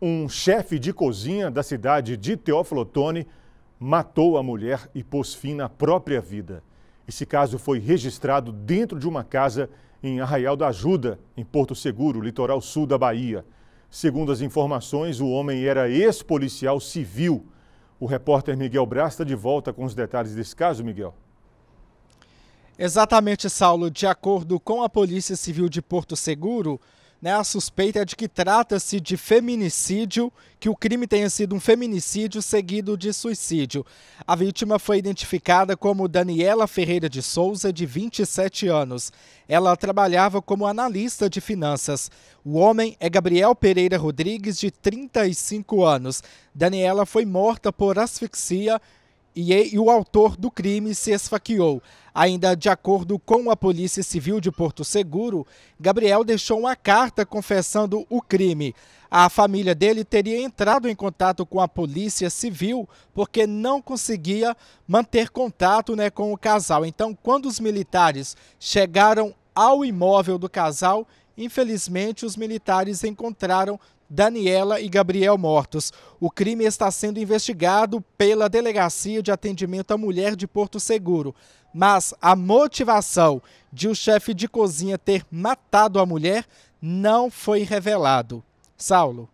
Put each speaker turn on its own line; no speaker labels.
Um chefe de cozinha da cidade de Teófilo Otoni matou a mulher e pôs fim na própria vida. Esse caso foi registrado dentro de uma casa em Arraial da Ajuda, em Porto Seguro, litoral sul da Bahia. Segundo as informações, o homem era ex-policial civil. O repórter Miguel Braz está de volta com os detalhes desse caso, Miguel. Exatamente, Saulo. De acordo com
a Polícia Civil de Porto Seguro, né? A suspeita é de que trata-se de feminicídio, que o crime tenha sido um feminicídio seguido de suicídio. A vítima foi identificada como Daniela Ferreira de Souza, de 27 anos. Ela trabalhava como analista de finanças. O homem é Gabriel Pereira Rodrigues, de 35 anos. Daniela foi morta por asfixia e, é, e o autor do crime se esfaqueou. Ainda de acordo com a Polícia Civil de Porto Seguro, Gabriel deixou uma carta confessando o crime. A família dele teria entrado em contato com a Polícia Civil porque não conseguia manter contato né, com o casal. Então, quando os militares chegaram ao imóvel do casal, infelizmente, os militares encontraram Daniela e Gabriel mortos. O crime está sendo investigado pela Delegacia de Atendimento à Mulher de Porto Seguro. Mas a motivação de o chefe de cozinha ter matado a mulher não foi revelado. Saulo.